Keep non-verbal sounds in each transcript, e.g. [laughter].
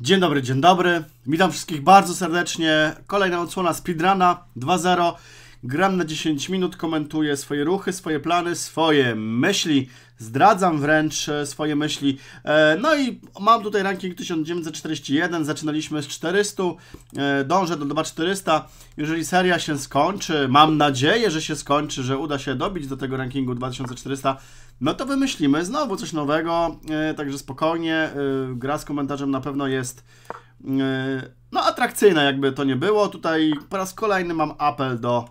Dzień dobry, dzień dobry. Witam wszystkich bardzo serdecznie. Kolejna odsłona Speedruna 2.0. Gram na 10 minut, komentuję swoje ruchy, swoje plany, swoje myśli. Zdradzam wręcz e, swoje myśli. E, no i mam tutaj ranking 1941. Zaczynaliśmy z 400. E, dążę do 2400. Jeżeli seria się skończy, mam nadzieję, że się skończy, że uda się dobić do tego rankingu 2400 no to wymyślimy znowu coś nowego, e, także spokojnie, e, gra z komentarzem na pewno jest e, no atrakcyjna, jakby to nie było. Tutaj po raz kolejny mam apel do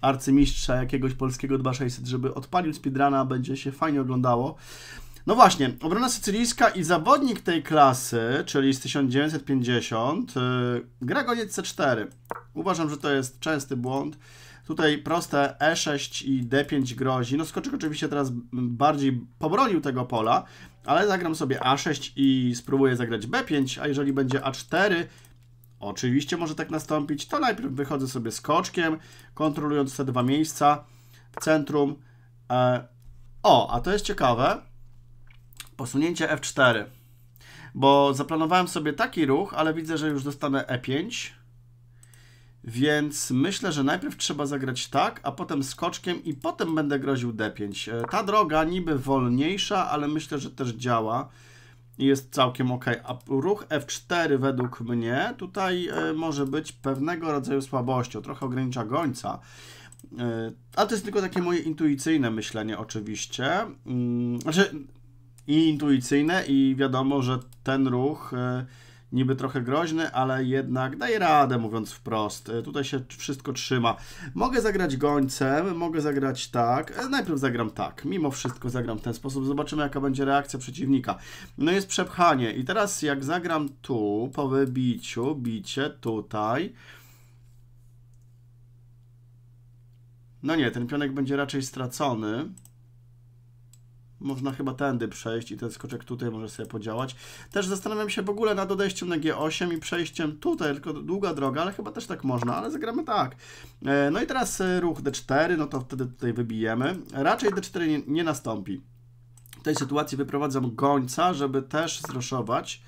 arcymistrza jakiegoś polskiego 2600, żeby odpalił speedruna, będzie się fajnie oglądało. No właśnie, obrona sycylijska i zawodnik tej klasy, czyli z 1950, yy, gra goniec C4. Uważam, że to jest częsty błąd. Tutaj proste E6 i D5 grozi. No skoczek oczywiście teraz bardziej pobronił tego pola, ale zagram sobie A6 i spróbuję zagrać B5, a jeżeli będzie A4, oczywiście może tak nastąpić, to najpierw wychodzę sobie skoczkiem, kontrolując te dwa miejsca, centrum. E, o, a to jest ciekawe, posunięcie F4, bo zaplanowałem sobie taki ruch, ale widzę, że już dostanę E5, więc myślę, że najpierw trzeba zagrać tak, a potem skoczkiem i potem będę groził D5. E, ta droga niby wolniejsza, ale myślę, że też działa i jest całkiem ok. A ruch F4 według mnie tutaj e, może być pewnego rodzaju słabością, trochę ogranicza gońca. E, a to jest tylko takie moje intuicyjne myślenie oczywiście. Mm, znaczy i intuicyjne i wiadomo, że ten ruch niby trochę groźny, ale jednak daje radę, mówiąc wprost. E, tutaj się wszystko trzyma. Mogę zagrać gońcem, mogę zagrać tak. E, najpierw zagram tak. Mimo wszystko zagram w ten sposób. Zobaczymy, jaka będzie reakcja przeciwnika. No jest przepchanie. I teraz jak zagram tu, po wybiciu, bicie tutaj... No nie, ten pionek będzie raczej stracony. Można chyba tędy przejść i ten skoczek tutaj może sobie podziałać. Też zastanawiam się w ogóle nad odejściem na G8 i przejściem tutaj, tylko długa droga, ale chyba też tak można, ale zagramy tak. E, no i teraz e, ruch D4, no to wtedy tutaj wybijemy. Raczej D4 nie, nie nastąpi. W tej sytuacji wyprowadzam gońca, żeby też zroszować.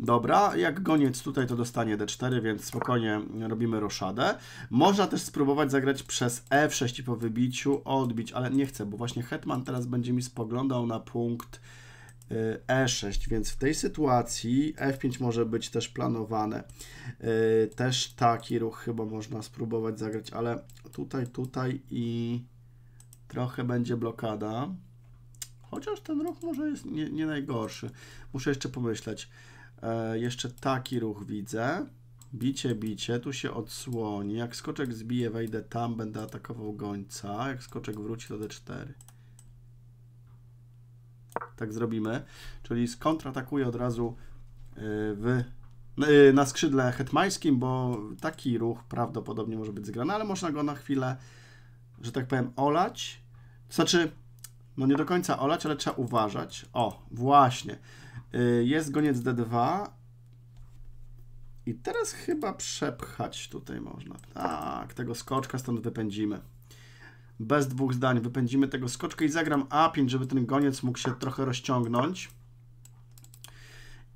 Dobra, jak goniec tutaj, to dostanie d4, więc spokojnie robimy roszadę. Można też spróbować zagrać przez e6 i po wybiciu odbić, ale nie chcę, bo właśnie hetman teraz będzie mi spoglądał na punkt y, e6, więc w tej sytuacji f5 może być też planowane. Y, też taki ruch chyba można spróbować zagrać, ale tutaj, tutaj i trochę będzie blokada. Chociaż ten ruch może jest nie, nie najgorszy. Muszę jeszcze pomyśleć. E, jeszcze taki ruch widzę. Bicie, bicie, tu się odsłoni. Jak skoczek zbije, wejdę tam, będę atakował gońca. Jak skoczek wróci, to d4. Tak zrobimy. Czyli skontratakuję od razu e, w, e, na skrzydle hetmańskim, bo taki ruch prawdopodobnie może być zgrany, ale można go na chwilę, że tak powiem, olać. Znaczy, no nie do końca olać, ale trzeba uważać. O, właśnie. Y, jest goniec D2. I teraz chyba przepchać tutaj można. Tak, tego skoczka stąd wypędzimy. Bez dwóch zdań wypędzimy tego skoczka i zagram A5, żeby ten goniec mógł się trochę rozciągnąć.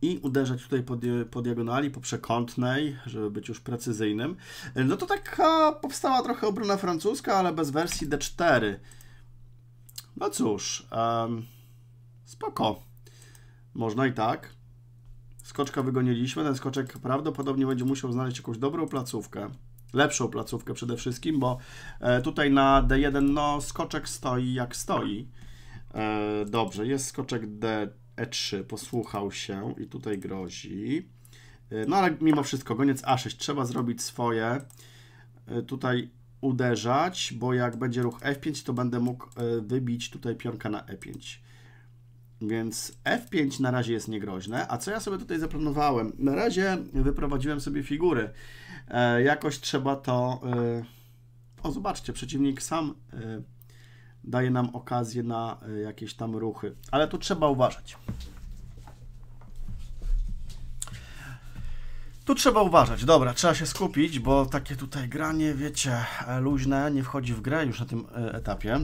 I uderzać tutaj po, po diagonali, po przekątnej, żeby być już precyzyjnym. Y, no to taka powstała trochę obrona francuska, ale bez wersji D4. No cóż, um, spoko. Można i tak. Skoczka wygoniliśmy. Ten skoczek prawdopodobnie będzie musiał znaleźć jakąś dobrą placówkę. Lepszą placówkę przede wszystkim, bo e, tutaj na D1 no skoczek stoi jak stoi. E, dobrze, jest skoczek D, E3, posłuchał się i tutaj grozi. E, no ale mimo wszystko goniec A6, trzeba zrobić swoje. Tutaj uderzać, bo jak będzie ruch F5, to będę mógł wybić tutaj pionka na E5. Więc F5 na razie jest niegroźne. A co ja sobie tutaj zaplanowałem? Na razie wyprowadziłem sobie figury. E, jakoś trzeba to... E, o, zobaczcie, przeciwnik sam e, daje nam okazję na e, jakieś tam ruchy. Ale tu trzeba uważać. Tu trzeba uważać, dobra, trzeba się skupić, bo takie tutaj granie, wiecie, e, luźne, nie wchodzi w grę już na tym e, etapie.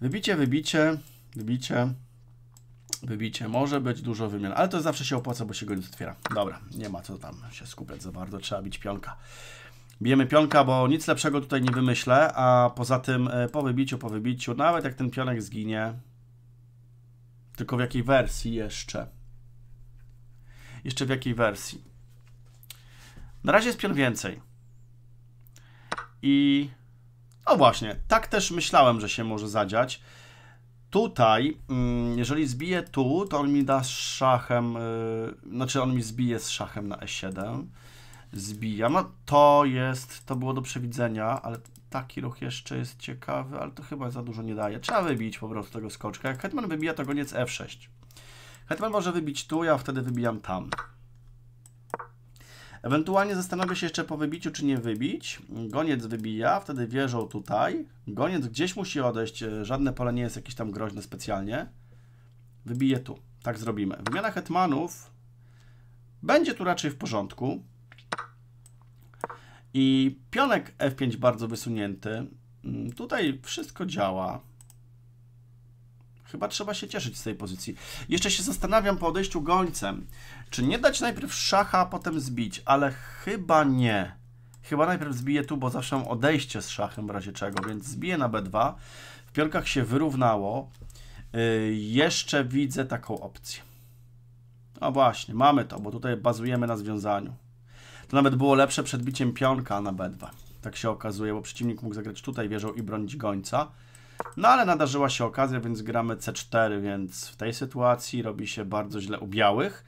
Wybicie, wybicie. Wybicie. Wybicie może być, dużo wymian, ale to zawsze się opłaca, bo się go nie otwiera. Dobra, nie ma co tam się skupiać za bardzo, trzeba bić pionka. Bijemy pionka, bo nic lepszego tutaj nie wymyślę, a poza tym e, po wybiciu, po wybiciu, nawet jak ten pionek zginie, tylko w jakiej wersji jeszcze? Jeszcze w jakiej wersji? Na razie jest pion więcej. I... O właśnie, tak też myślałem, że się może zadziać tutaj, mm, jeżeli zbiję tu, to on mi da z szachem, y, znaczy on mi zbije z szachem na e7, zbija, no to jest, to było do przewidzenia, ale taki ruch jeszcze jest ciekawy, ale to chyba za dużo nie daje, trzeba wybić po prostu tego skoczka, jak hetman wybija, to goniec f6, hetman może wybić tu, ja wtedy wybijam tam. Ewentualnie zastanawia się jeszcze po wybiciu, czy nie wybić. Goniec wybija, wtedy wieżą tutaj. Goniec gdzieś musi odejść, żadne pole nie jest jakieś tam groźne specjalnie. Wybije tu, tak zrobimy. Wymiana hetmanów będzie tu raczej w porządku. I pionek F5 bardzo wysunięty. Mm, tutaj wszystko działa. Chyba trzeba się cieszyć z tej pozycji. Jeszcze się zastanawiam po odejściu gońcem, czy nie dać najpierw szacha, a potem zbić, ale chyba nie. Chyba najpierw zbiję tu, bo zawsze mam odejście z szachem w razie czego, więc zbiję na B2. W pionkach się wyrównało. Yy, jeszcze widzę taką opcję. No właśnie, mamy to, bo tutaj bazujemy na związaniu. To nawet było lepsze przed biciem pionka na B2. Tak się okazuje, bo przeciwnik mógł zagrać tutaj wieżą i bronić gońca. No ale nadarzyła się okazja, więc gramy C4, więc w tej sytuacji robi się bardzo źle u białych.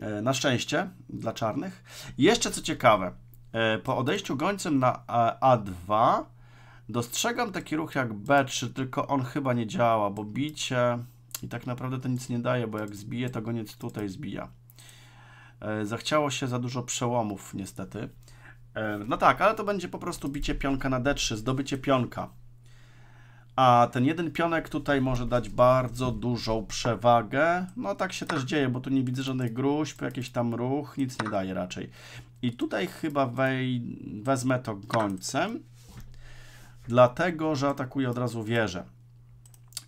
E, na szczęście dla czarnych. Jeszcze co ciekawe, e, po odejściu gońcem na e, A2 dostrzegam taki ruch jak B3, tylko on chyba nie działa, bo bicie i tak naprawdę to nic nie daje, bo jak zbije, to goniec tutaj zbija. Zachciało się za dużo przełomów niestety. No tak, ale to będzie po prostu bicie pionka na D3, zdobycie pionka. A ten jeden pionek tutaj może dać bardzo dużą przewagę. No tak się też dzieje, bo tu nie widzę żadnych gruźb, jakiś tam ruch, nic nie daje raczej. I tutaj chyba wej... wezmę to gońcem, dlatego, że atakuje od razu wieżę.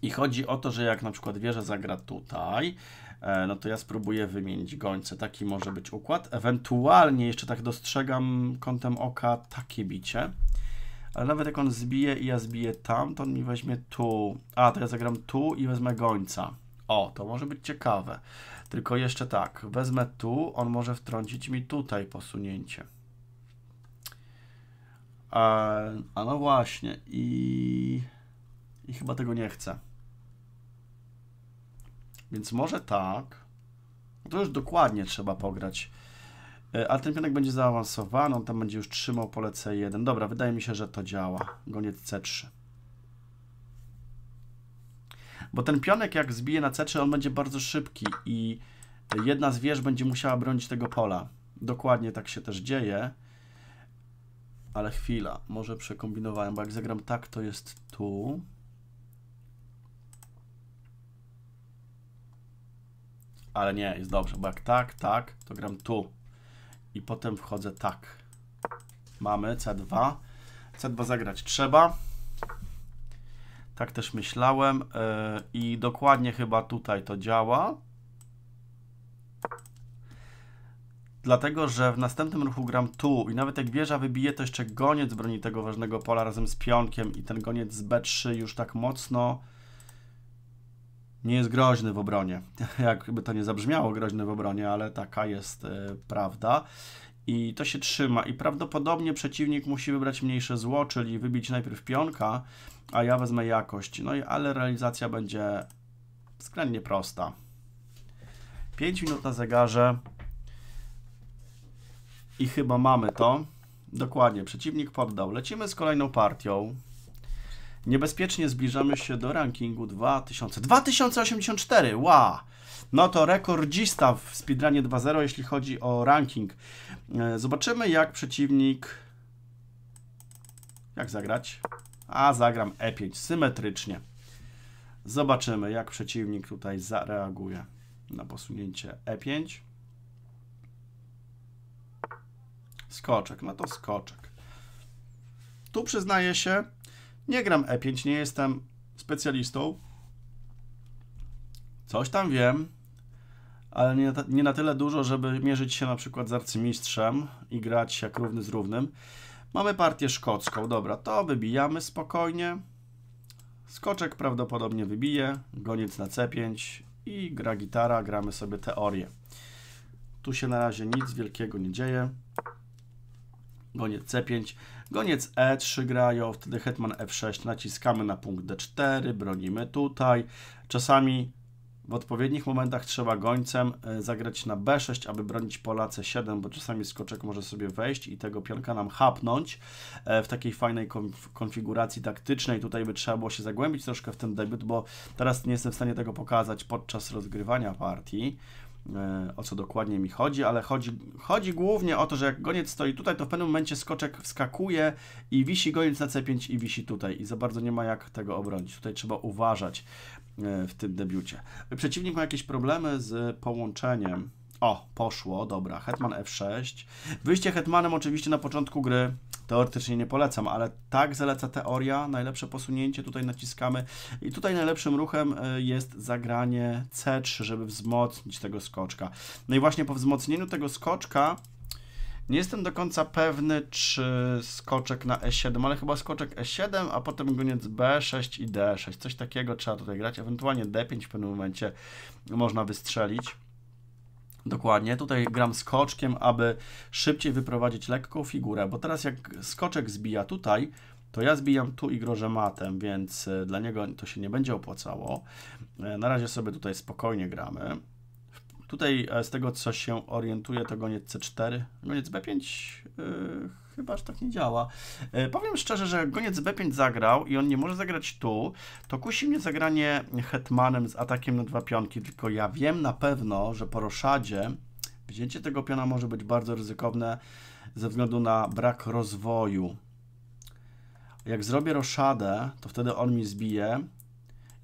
I chodzi o to, że jak na przykład wieża zagra tutaj, e, no to ja spróbuję wymienić gońce. Taki może być układ. Ewentualnie jeszcze tak dostrzegam kątem oka takie bicie. Ale nawet jak on zbije i ja zbiję tam, to on mi weźmie tu. A, to ja zagram tu i wezmę gońca. O, to może być ciekawe. Tylko jeszcze tak, wezmę tu, on może wtrącić mi tutaj posunięcie. A, e, a no właśnie, i, i chyba tego nie chcę. Więc może tak. No to już dokładnie trzeba pograć E, ale ten pionek będzie zaawansowany, on tam będzie już trzymał pole C1. Dobra, wydaje mi się, że to działa. Goniec C3. Bo ten pionek jak zbije na C3, on będzie bardzo szybki i jedna z wież będzie musiała bronić tego pola. Dokładnie tak się też dzieje. Ale chwila, może przekombinowałem, bo jak zagram tak, to jest tu. Ale nie, jest dobrze, bo jak tak, tak, to gram tu i potem wchodzę tak. Mamy C2. C2 zagrać trzeba. Tak też myślałem e, i dokładnie chyba tutaj to działa. Dlatego, że w następnym ruchu gram tu i nawet jak wieża wybije, to jeszcze goniec broni tego ważnego pola razem z pionkiem i ten goniec z B3 już tak mocno nie jest groźny w obronie. [laughs] Jakby to nie zabrzmiało groźny w obronie, ale taka jest e, prawda. I to się trzyma. I prawdopodobnie przeciwnik musi wybrać mniejsze zło, czyli wybić najpierw pionka, a ja wezmę jakość. No i ale realizacja będzie względnie prosta. 5 minut na zegarze. I chyba mamy to. Dokładnie, przeciwnik poddał. Lecimy z kolejną partią. Niebezpiecznie zbliżamy się do rankingu 2000. 2084! Wow! No to rekordzista w speedrunie 2.0, jeśli chodzi o ranking. E, zobaczymy, jak przeciwnik... Jak zagrać? A, zagram E5 symetrycznie. Zobaczymy, jak przeciwnik tutaj zareaguje na posunięcie E5. Skoczek, no to skoczek. Tu przyznaję się, nie gram E5, nie jestem specjalistą. Coś tam wiem, ale nie, nie na tyle dużo, żeby mierzyć się na przykład z arcymistrzem i grać jak równy z równym. Mamy partię szkocką, dobra, to wybijamy spokojnie. Skoczek prawdopodobnie wybije, goniec na C5 i gra gitara, gramy sobie teorię. Tu się na razie nic wielkiego nie dzieje goniec C5, goniec E3 grają, wtedy hetman F6, naciskamy na punkt D4, bronimy tutaj. Czasami w odpowiednich momentach trzeba gońcem e, zagrać na B6, aby bronić pola C7, bo czasami skoczek może sobie wejść i tego pionka nam hapnąć e, w takiej fajnej konfiguracji taktycznej. Tutaj by trzeba było się zagłębić troszkę w ten debiut, bo teraz nie jestem w stanie tego pokazać podczas rozgrywania partii. E, o co dokładnie mi chodzi, ale chodzi, chodzi głównie o to, że jak goniec stoi tutaj, to w pewnym momencie skoczek wskakuje i wisi goniec na C5 i wisi tutaj i za bardzo nie ma jak tego obronić. Tutaj trzeba uważać e, w tym debiucie. Przeciwnik ma jakieś problemy z połączeniem o, poszło, dobra, hetman f6. Wyjście hetmanem oczywiście na początku gry teoretycznie nie polecam, ale tak zaleca teoria, najlepsze posunięcie, tutaj naciskamy i tutaj najlepszym ruchem e, jest zagranie c3, żeby wzmocnić tego skoczka. No i właśnie po wzmocnieniu tego skoczka nie jestem do końca pewny, czy skoczek na E7, ale chyba skoczek E7, a potem goniec B6 i D6. Coś takiego trzeba tutaj grać. Ewentualnie D5 w pewnym momencie można wystrzelić. Dokładnie, tutaj gram skoczkiem, aby szybciej wyprowadzić lekką figurę, bo teraz jak skoczek zbija tutaj, to ja zbijam tu i grożę matem, więc e, dla niego to się nie będzie opłacało. E, na razie sobie tutaj spokojnie gramy. Tutaj e, z tego co się orientuje, to goniec C4, goniec B5 yy, chyba aż tak nie działa. E, powiem szczerze, że goniec B5 zagrał i on nie może zagrać tu, to kusi mnie zagranie hetmanem z atakiem na dwa pionki, tylko ja wiem na pewno, że po roszadzie wzięcie tego piona może być bardzo ryzykowne ze względu na brak rozwoju. Jak zrobię roszadę, to wtedy on mi zbije.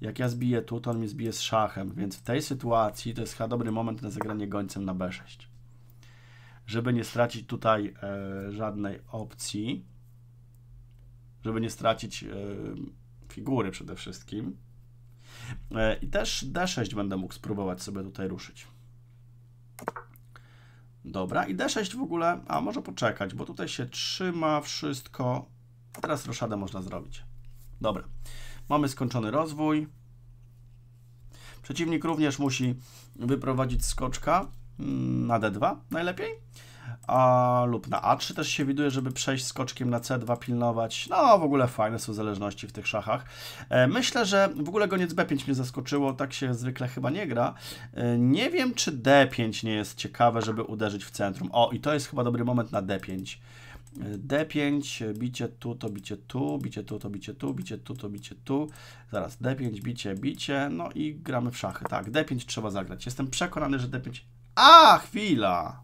Jak ja zbiję tu, to on mi zbije z szachem, więc w tej sytuacji to jest chyba dobry moment na zagranie gońcem na B6 żeby nie stracić tutaj e, żadnej opcji, żeby nie stracić e, figury przede wszystkim. E, I też D6 będę mógł spróbować sobie tutaj ruszyć. Dobra, i D6 w ogóle, a może poczekać, bo tutaj się trzyma wszystko. Teraz roszadę można zrobić. Dobra, mamy skończony rozwój. Przeciwnik również musi wyprowadzić skoczka, na D2 najlepiej, a, lub na A3 też się widuje, żeby przejść skoczkiem na C2, pilnować. No, w ogóle fajne są zależności w tych szachach. E, myślę, że w ogóle goniec B5 mnie zaskoczyło, tak się zwykle chyba nie gra. E, nie wiem, czy D5 nie jest ciekawe, żeby uderzyć w centrum. O, i to jest chyba dobry moment na D5. E, D5, bicie tu, to bicie tu, bicie tu, to bicie tu, bicie tu, to bicie tu. Zaraz, D5, bicie, bicie, no i gramy w szachy. Tak, D5 trzeba zagrać. Jestem przekonany, że D5 a, chwila.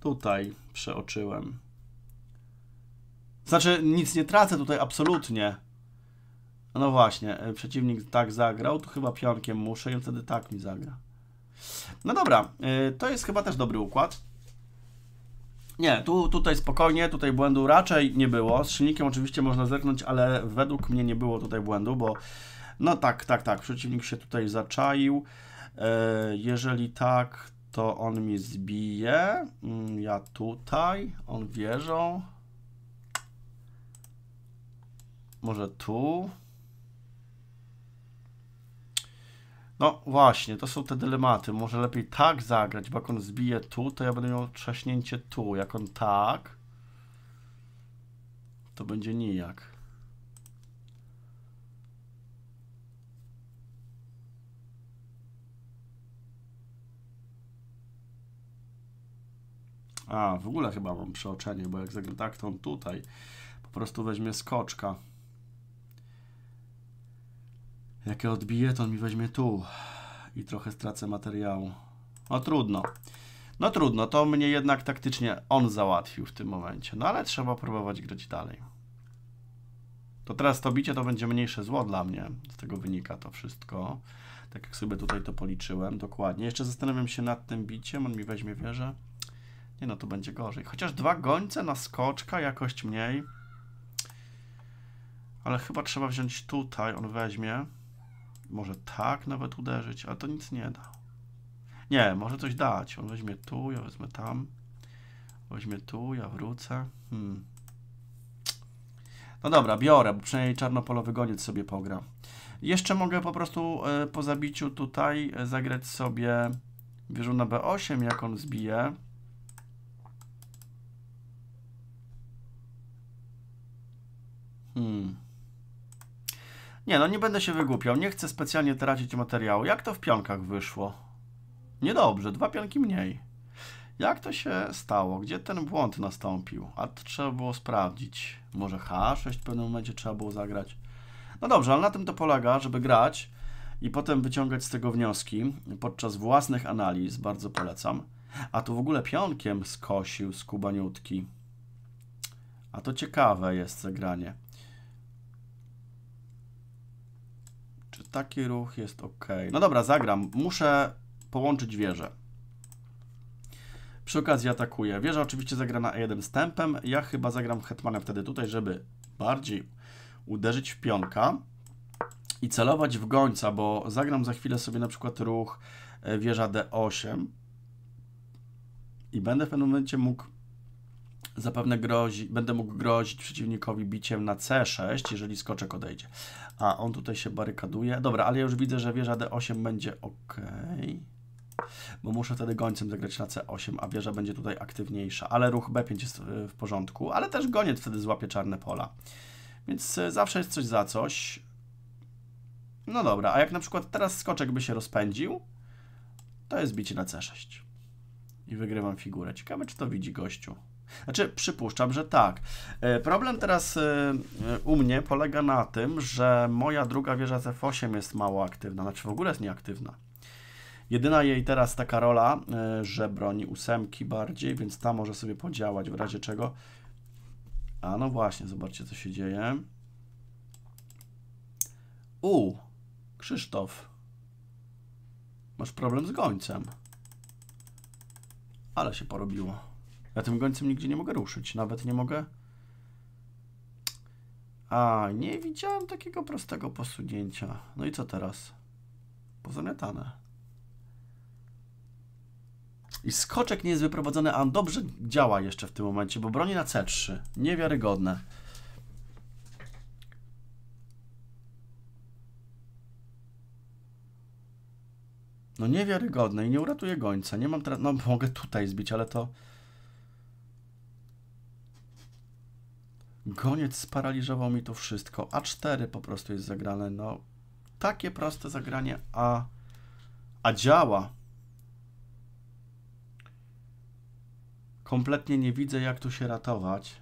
Tutaj przeoczyłem. Znaczy, nic nie tracę tutaj absolutnie. No właśnie, e, przeciwnik tak zagrał, tu chyba pionkiem muszę i wtedy tak mi zagra. No dobra, e, to jest chyba też dobry układ. Nie, tu, tutaj spokojnie, tutaj błędu raczej nie było. Z silnikiem oczywiście można zerknąć, ale według mnie nie było tutaj błędu, bo no tak, tak, tak, przeciwnik się tutaj zaczaił. E, jeżeli tak, to on mi zbije. Mm, ja tutaj, on wieżą. Może tu. No właśnie, to są te dylematy. Może lepiej tak zagrać, bo jak on zbije tu, to ja będę miał trzaśnięcie tu. Jak on tak, to będzie nijak. A, w ogóle chyba mam przeoczenie, bo jak zagra tak, to on tutaj po prostu weźmie skoczka. Jak ja odbiję, to on mi weźmie tu i trochę stracę materiału. No trudno. No trudno, to mnie jednak taktycznie on załatwił w tym momencie. No ale trzeba próbować grać dalej. To teraz to bicie to będzie mniejsze zło dla mnie. Z tego wynika to wszystko. Tak jak sobie tutaj to policzyłem dokładnie. Jeszcze zastanawiam się nad tym biciem. On mi weźmie wieżę. Nie no, tu będzie gorzej. Chociaż dwa gońce na skoczka, jakość mniej. Ale chyba trzeba wziąć tutaj, on weźmie. Może tak nawet uderzyć, ale to nic nie da. Nie, może coś dać. On weźmie tu, ja wezmę tam. Weźmie tu, ja wrócę. Hmm. No dobra, biorę, bo przynajmniej czarnopolowy goniec sobie pogra. Jeszcze mogę po prostu e, po zabiciu tutaj e, zagrać sobie wieżą na B8, jak on zbije. Hmm. Nie, no nie będę się wygłupiał. Nie chcę specjalnie tracić materiału. Jak to w pionkach wyszło? Niedobrze, dwa pionki mniej. Jak to się stało? Gdzie ten błąd nastąpił? A to trzeba było sprawdzić. Może H6 w pewnym momencie trzeba było zagrać. No dobrze, ale na tym to polega, żeby grać i potem wyciągać z tego wnioski podczas własnych analiz. Bardzo polecam. A tu w ogóle pionkiem skosił skubaniutki. A to ciekawe jest zagranie. taki ruch jest ok. No dobra, zagram. Muszę połączyć wieżę. Przy okazji atakuje. Wieża oczywiście zagra na E1 stępem. Ja chyba zagram hetmanem wtedy tutaj, żeby bardziej uderzyć w pionka i celować w gońca, bo zagram za chwilę sobie na przykład ruch e, wieża D8 i będę w pewnym momencie mógł Zapewne grozi, będę mógł grozić przeciwnikowi biciem na C6, jeżeli skoczek odejdzie. A, on tutaj się barykaduje. Dobra, ale ja już widzę, że wieża D8 będzie ok. Bo muszę wtedy gońcem zagrać na C8, a wieża będzie tutaj aktywniejsza. Ale ruch B5 jest y, w porządku, ale też goniec wtedy złapie czarne pola. Więc y, zawsze jest coś za coś. No dobra, a jak na przykład teraz skoczek by się rozpędził, to jest bicie na C6. I wygrywam figurę. Ciekawe, czy to widzi gościu. Znaczy, przypuszczam, że tak. E, problem teraz e, u mnie polega na tym, że moja druga wieża F8 jest mało aktywna, znaczy w ogóle jest nieaktywna. Jedyna jej teraz taka rola, e, że broni ósemki bardziej, więc ta może sobie podziałać w razie czego. A no właśnie, zobaczcie co się dzieje. U, Krzysztof. Masz problem z gońcem. Ale się porobiło. Ja tym gońcem nigdzie nie mogę ruszyć. Nawet nie mogę... A, nie widziałem takiego prostego posunięcia. No i co teraz? Pozamiatane. I skoczek nie jest wyprowadzony, a on dobrze działa jeszcze w tym momencie, bo broni na C3. Niewiarygodne. No niewiarygodne i nie uratuję gońca. Nie mam teraz... No mogę tutaj zbić, ale to... Goniec sparaliżował mi to wszystko. A4 po prostu jest zagrane. No, takie proste zagranie, a, a działa. Kompletnie nie widzę, jak tu się ratować.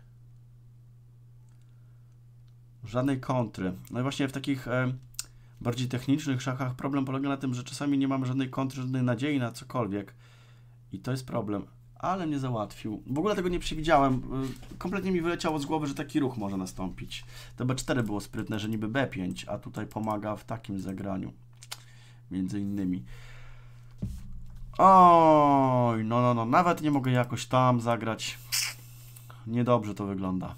Żadnej kontry. No i właśnie w takich e, bardziej technicznych szachach problem polega na tym, że czasami nie mamy żadnej kontry, żadnej nadziei na cokolwiek. I to jest problem ale mnie załatwił. W ogóle tego nie przewidziałem. Y, kompletnie mi wyleciało z głowy, że taki ruch może nastąpić. To B4 było sprytne, że niby B5, a tutaj pomaga w takim zagraniu. Między innymi. Oj, no, no, no, nawet nie mogę jakoś tam zagrać. Niedobrze to wygląda.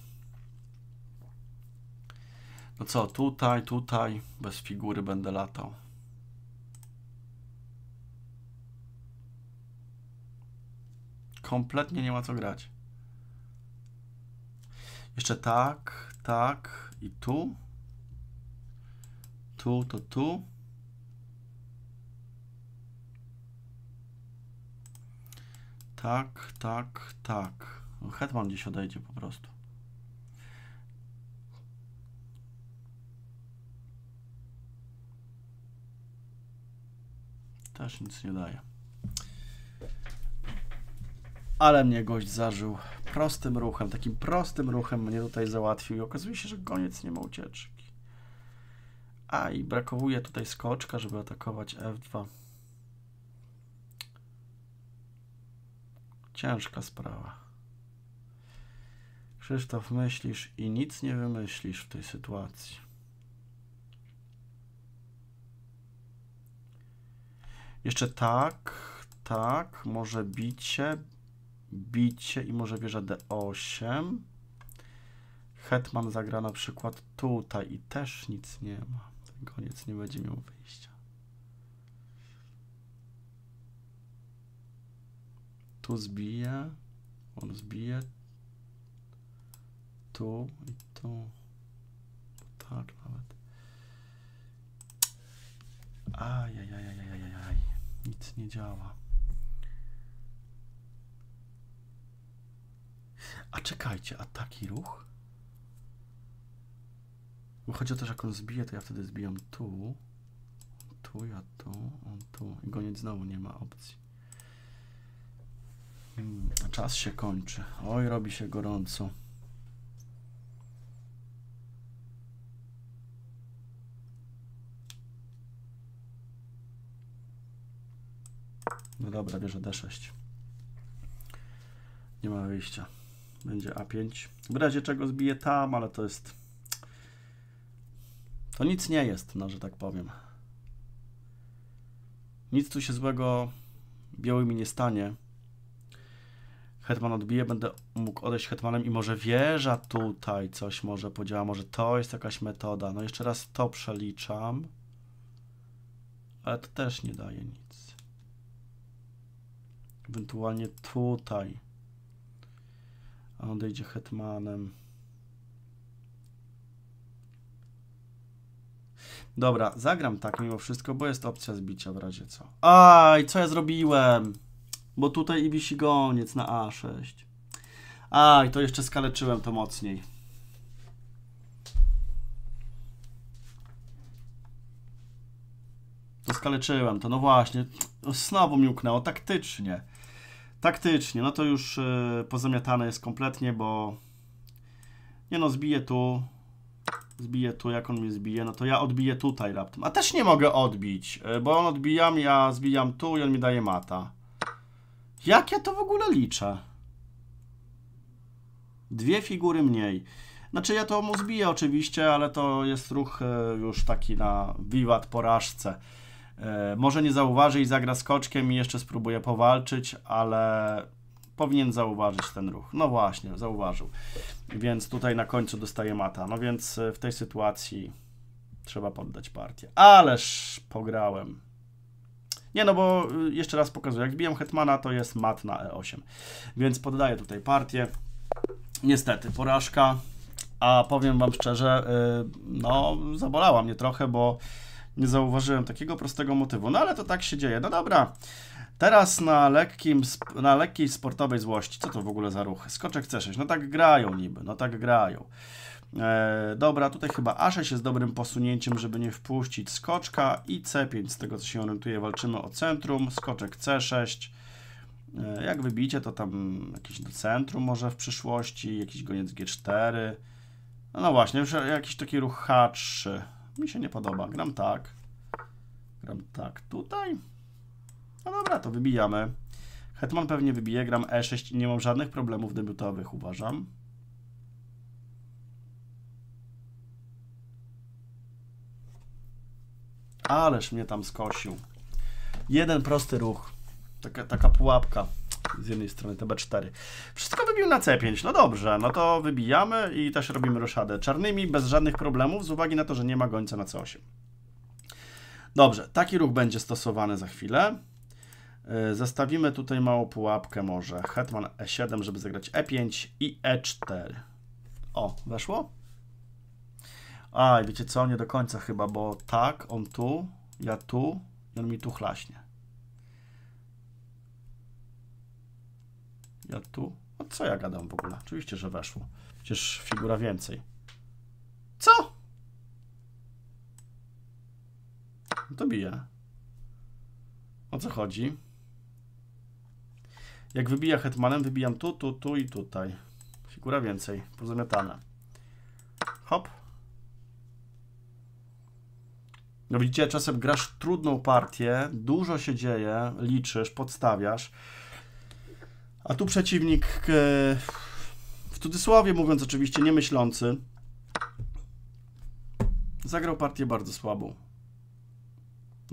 No co, tutaj, tutaj, bez figury będę latał. Kompletnie nie ma co grać. Jeszcze tak, tak i tu. Tu, to tu. Tak, tak, tak. Hetman gdzieś odejdzie po prostu. Też nic nie daje. Ale mnie gość zażył prostym ruchem, takim prostym ruchem mnie tutaj załatwił i okazuje się, że goniec nie ma ucieczki. A, i brakowuje tutaj skoczka, żeby atakować F2. Ciężka sprawa. Krzysztof, myślisz i nic nie wymyślisz w tej sytuacji. Jeszcze tak, tak, może bicie, bicie i może wieża d8. Hetman zagra na przykład tutaj i też nic nie ma. Ten koniec nie będzie miał wyjścia. Tu zbije, on zbije, tu i tu. Tak nawet. Ajajajajajajaj. Nic nie działa. A czekajcie, a taki ruch? Bo chodzi o to, że jak on zbije, to ja wtedy zbijam tu. Tu, ja tu, on tu. I gonić znowu nie ma opcji. Hmm, czas się kończy. Oj, robi się gorąco. No dobra, bierze D6. Nie ma wyjścia będzie A5. W razie czego zbiję tam, ale to jest... To nic nie jest, no że tak powiem. Nic tu się złego mi nie stanie. Hetman odbije, będę mógł odejść hetmanem i może wieża tutaj coś może podziała, może to jest jakaś metoda. No jeszcze raz to przeliczam. Ale to też nie daje nic. Ewentualnie tutaj. A on dojdzie hetmanem. Dobra, zagram tak mimo wszystko, bo jest opcja zbicia w razie co. Aj, co ja zrobiłem? Bo tutaj i goniec na A6. Aj, to jeszcze skaleczyłem to mocniej. To skaleczyłem to, no właśnie. Znowu mi uknęło, taktycznie. Taktycznie, no to już yy, pozamiatane jest kompletnie, bo nie no, zbiję tu, zbiję tu, jak on mnie zbije, no to ja odbiję tutaj raptem. A też nie mogę odbić, yy, bo on odbijam, ja zbijam tu i on mi daje mata. Jak ja to w ogóle liczę? Dwie figury mniej. Znaczy ja to mu zbiję oczywiście, ale to jest ruch yy, już taki na wiwat porażce. E, może nie zauważy i zagra skoczkiem i jeszcze spróbuje powalczyć, ale powinien zauważyć ten ruch. No właśnie, zauważył. Więc tutaj na końcu dostaje mata. No więc e, w tej sytuacji trzeba poddać partię. Ależ pograłem. Nie, no bo e, jeszcze raz pokazuję, jak biję Hetmana, to jest mat na E8. Więc poddaję tutaj partię. Niestety, porażka. A powiem Wam szczerze, no zabolała mnie trochę, bo nie zauważyłem takiego prostego motywu. No ale to tak się dzieje. No dobra. Teraz na, lekkim, na lekkiej sportowej złości. Co to w ogóle za ruch? Skoczek C6. No tak grają niby, no tak grają. E, dobra, tutaj chyba A6 jest dobrym posunięciem, żeby nie wpuścić skoczka i C5, z tego co się orientuję, walczymy o centrum, skoczek C6. E, jak wybicie, to tam jakiś do centrum może w przyszłości, jakiś goniec G4. No, no właśnie, jakiś taki ruch H3. Mi się nie podoba. Gram tak. Gram tak tutaj. No dobra, to wybijamy. Hetman pewnie wybije. Gram E6 i nie mam żadnych problemów debiutowych, uważam. Ależ mnie tam skosił. Jeden prosty ruch. Taka, taka pułapka z jednej strony to B4. Wszystko wybił na C5, no dobrze, no to wybijamy i też robimy roszadę czarnymi, bez żadnych problemów, z uwagi na to, że nie ma gońca na C8. Dobrze, taki ruch będzie stosowany za chwilę. E, zestawimy tutaj małą pułapkę może. Hetman E7, żeby zagrać E5 i E4. O, weszło? A, wiecie co, nie do końca chyba, bo tak, on tu, ja tu i on mi tu chlaśnie. Ja tu? O co ja gadam w ogóle? Oczywiście, że weszło. Przecież figura więcej. Co? No to bije. O co chodzi? Jak wybija hetmanem, wybijam tu, tu, tu i tutaj. Figura więcej. Pozamiatane. Hop. No widzicie, czasem grasz trudną partię, dużo się dzieje, liczysz, podstawiasz. A tu przeciwnik, e, w cudzysłowie mówiąc oczywiście, nie myślący, zagrał partię bardzo słabą.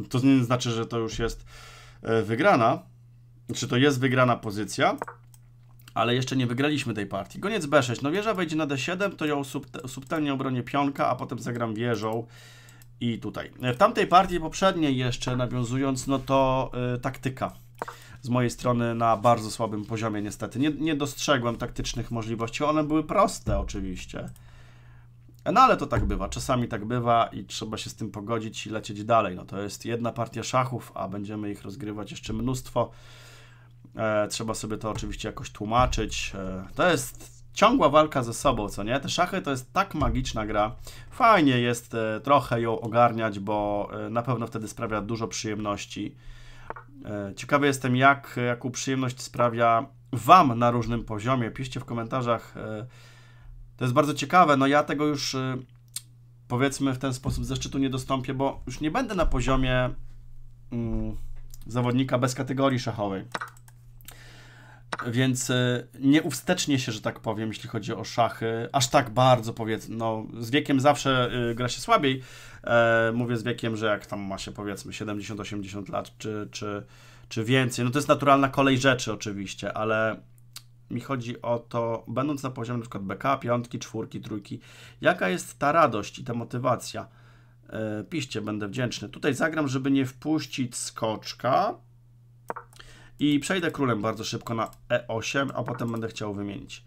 To nie znaczy, że to już jest e, wygrana, czy to jest wygrana pozycja, ale jeszcze nie wygraliśmy tej partii. Goniec B6, no wieża wejdzie na D7, to ją subtelnie obronię pionka, a potem zagram wieżą i tutaj. E, w tamtej partii poprzedniej jeszcze nawiązując, no to yy, taktyka z mojej strony na bardzo słabym poziomie niestety. Nie, nie dostrzegłem taktycznych możliwości, one były proste oczywiście. No ale to tak bywa, czasami tak bywa i trzeba się z tym pogodzić i lecieć dalej. No to jest jedna partia szachów, a będziemy ich rozgrywać jeszcze mnóstwo. E, trzeba sobie to oczywiście jakoś tłumaczyć. E, to jest ciągła walka ze sobą, co nie? Te szachy to jest tak magiczna gra. Fajnie jest e, trochę ją ogarniać, bo e, na pewno wtedy sprawia dużo przyjemności. E, ciekawy jestem, jak, jaką przyjemność sprawia Wam na różnym poziomie. Piszcie w komentarzach. E, to jest bardzo ciekawe. No ja tego już e, powiedzmy w ten sposób szczytu nie dostąpię, bo już nie będę na poziomie mm, zawodnika bez kategorii szachowej. Więc e, nie uwstecznie się, że tak powiem, jeśli chodzi o szachy. Aż tak bardzo powiedzmy, no z wiekiem zawsze e, gra się słabiej. E, mówię z wiekiem, że jak tam ma się powiedzmy 70-80 lat czy, czy, czy więcej. No to jest naturalna kolej rzeczy oczywiście, ale mi chodzi o to, będąc na poziomie np. BK, piątki, czwórki, trójki, jaka jest ta radość i ta motywacja? piszcie, będę wdzięczny. Tutaj zagram, żeby nie wpuścić skoczka. I przejdę królem bardzo szybko na e8, a potem będę chciał wymienić.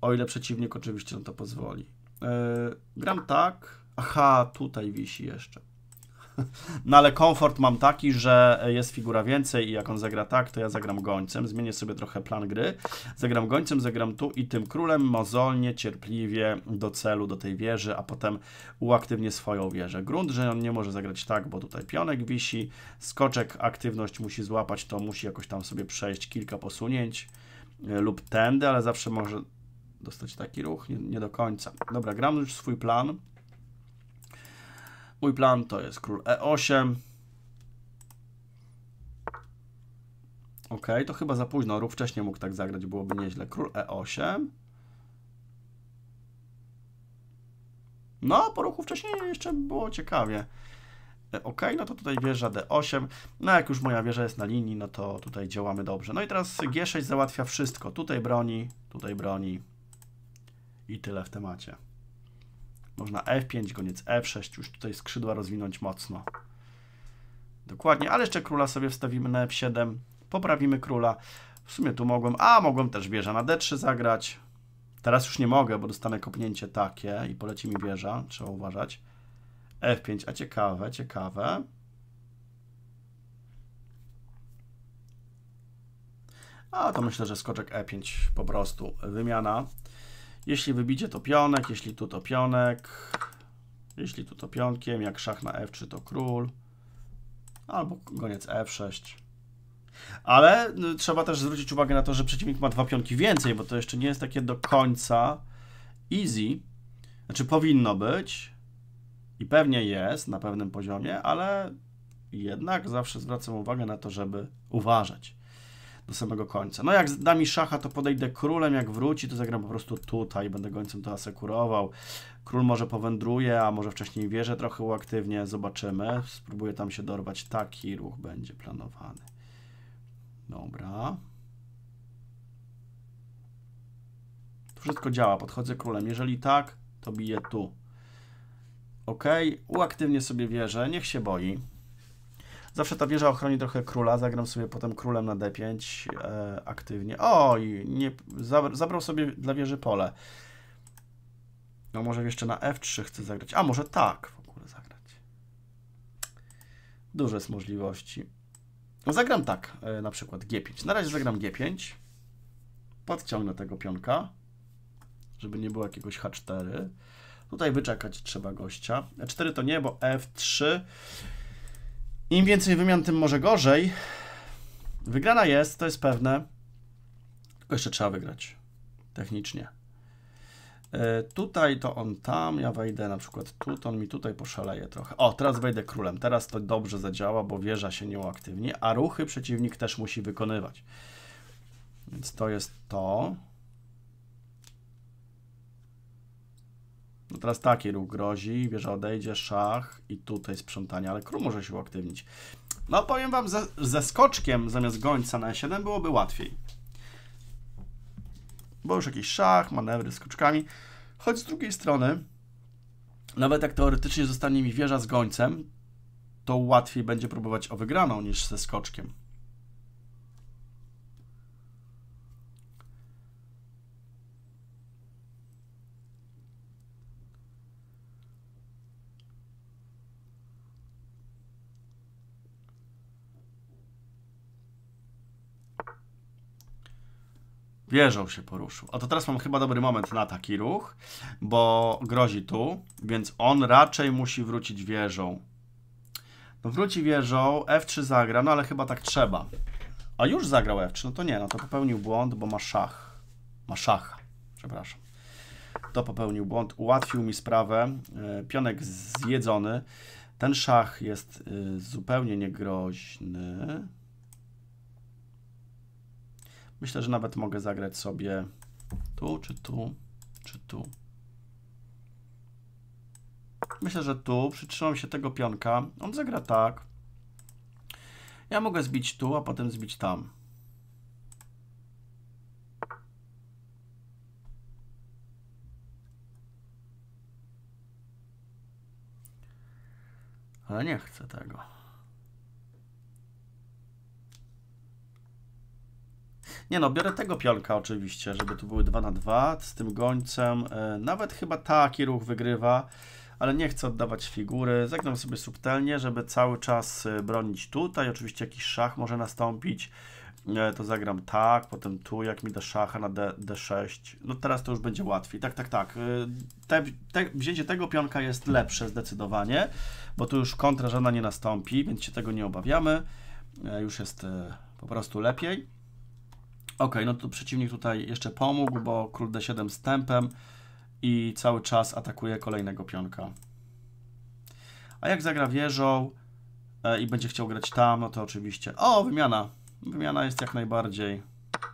O ile przeciwnik oczywiście na to pozwoli. Yy, gram tak. Aha, tutaj wisi jeszcze. [laughs] No ale komfort mam taki, że jest figura więcej i jak on zagra tak, to ja zagram gońcem. Zmienię sobie trochę plan gry. Zagram gońcem, zagram tu i tym królem mozolnie, cierpliwie do celu, do tej wieży, a potem uaktywnię swoją wieżę. Grunt, że on nie może zagrać tak, bo tutaj pionek wisi, skoczek aktywność musi złapać, to musi jakoś tam sobie przejść kilka posunięć e, lub tędy, ale zawsze może dostać taki ruch, nie, nie do końca. Dobra, gram już swój plan. Mój plan to jest król e8. Ok, to chyba za późno. Ruch wcześniej mógł tak zagrać, byłoby nieźle. Król e8. No, po ruchu wcześniej jeszcze było ciekawie. E, ok, no to tutaj wieża d8. No jak już moja wieża jest na linii, no to tutaj działamy dobrze. No i teraz g6 załatwia wszystko. Tutaj broni, tutaj broni i tyle w temacie. Można F5, koniec F6, już tutaj skrzydła rozwinąć mocno. Dokładnie, ale jeszcze króla sobie wstawimy na F7, poprawimy króla. W sumie tu mogłem, a mogłem też wieża na D3 zagrać. Teraz już nie mogę, bo dostanę kopnięcie takie i poleci mi wieża, trzeba uważać. F5, a ciekawe, ciekawe. A to myślę, że skoczek E5 po prostu wymiana jeśli wybicie to pionek, jeśli tu to pionek, jeśli tu to pionkiem, jak szach na F3 to król, albo goniec F6. Ale y, trzeba też zwrócić uwagę na to, że przeciwnik ma dwa pionki więcej, bo to jeszcze nie jest takie do końca easy. Znaczy powinno być i pewnie jest na pewnym poziomie, ale jednak zawsze zwracam uwagę na to, żeby uważać do samego końca. No jak da mi szacha, to podejdę królem, jak wróci, to zagram po prostu tutaj, będę gońcem to asekurował. Król może powędruje, a może wcześniej wieżę trochę uaktywnie, zobaczymy. Spróbuję tam się dorwać, taki ruch będzie planowany. Dobra. To wszystko działa, podchodzę królem. Jeżeli tak, to biję tu. Ok, uaktywnię sobie wieżę, niech się boi. Zawsze ta wieża ochroni trochę króla, zagram sobie potem królem na d5 e, aktywnie. Oj, nie, zabrał sobie dla wieży pole. No może jeszcze na f3 chcę zagrać. A może tak w ogóle zagrać. Duże z możliwości. No, zagram tak, e, na przykład g5. Na razie zagram g5. Podciągnę tego pionka, żeby nie było jakiegoś h4. Tutaj wyczekać trzeba gościa. E4 to nie, bo f3 im więcej wymian, tym może gorzej. Wygrana jest, to jest pewne. Tylko jeszcze trzeba wygrać. Technicznie. E, tutaj to on tam, ja wejdę na przykład tu, to on mi tutaj poszaleje trochę. O, teraz wejdę królem. Teraz to dobrze zadziała, bo wieża się nie uaktywni, a ruchy przeciwnik też musi wykonywać. Więc to jest to. No teraz taki ruch grozi, wieża odejdzie, szach i tutaj sprzątanie, ale król może się uaktywnić. No powiem wam, ze, ze skoczkiem zamiast gońca na E7 byłoby łatwiej. Bo już jakiś szach, manewry z skoczkami. Choć z drugiej strony, nawet jak teoretycznie zostanie mi wieża z gońcem, to łatwiej będzie próbować o wygraną niż ze skoczkiem. Wieżą się poruszył. A to teraz mam chyba dobry moment na taki ruch, bo grozi tu, więc on raczej musi wrócić wieżą. No wróci wieżą, F3 zagra, no ale chyba tak trzeba. A już zagrał F3, no to nie, no to popełnił błąd, bo ma szach. Ma szacha, przepraszam. To popełnił błąd, ułatwił mi sprawę. E, pionek zjedzony. Ten szach jest e, zupełnie niegroźny. Myślę, że nawet mogę zagrać sobie tu, czy tu, czy tu. Myślę, że tu przytrzymam się tego pionka. On zagra tak. Ja mogę zbić tu, a potem zbić tam. Ale nie chcę tego. Nie no, biorę tego pionka oczywiście, żeby tu były 2 na 2 z tym gońcem. E, nawet chyba taki ruch wygrywa, ale nie chcę oddawać figury. Zagnam sobie subtelnie, żeby cały czas e, bronić tutaj. Oczywiście jakiś szach może nastąpić. E, to zagram tak, potem tu, jak mi da szacha na D, D6. No teraz to już będzie łatwiej. Tak, tak, tak. Te, te, wzięcie tego pionka jest lepsze zdecydowanie, bo tu już kontra żadna nie nastąpi, więc się tego nie obawiamy. Już jest po prostu lepiej. Ok, no to przeciwnik tutaj jeszcze pomógł, bo król d7 z tempem i cały czas atakuje kolejnego pionka. A jak zagra wieżą e, i będzie chciał grać tam, no to oczywiście... O, wymiana! Wymiana jest jak najbardziej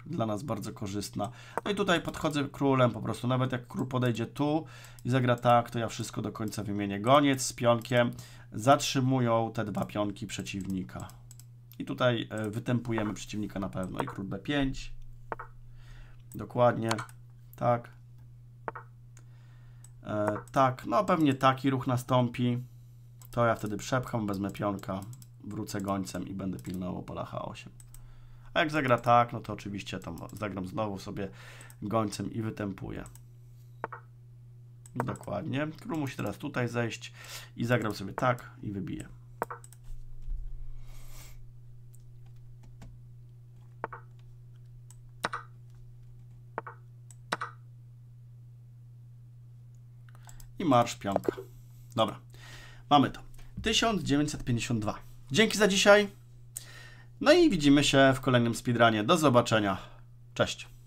dla nas bardzo korzystna. No i tutaj podchodzę królem po prostu. Nawet jak król podejdzie tu i zagra tak, to ja wszystko do końca wymienię. Goniec z pionkiem zatrzymują te dwa pionki przeciwnika. I tutaj e, wytępujemy przeciwnika na pewno. I król b5. Dokładnie. Tak. E, tak, no pewnie taki ruch nastąpi. To ja wtedy przepcham, wezmę pionka, wrócę gońcem i będę pilnował pola H8. A jak zagra tak, no to oczywiście tam zagram znowu sobie gońcem i wytępuję. Dokładnie. Król musi teraz tutaj zejść i zagram sobie tak i wybiję. i marsz piątka. Dobra, mamy to. 1952. Dzięki za dzisiaj. No i widzimy się w kolejnym speedrunie. Do zobaczenia. Cześć.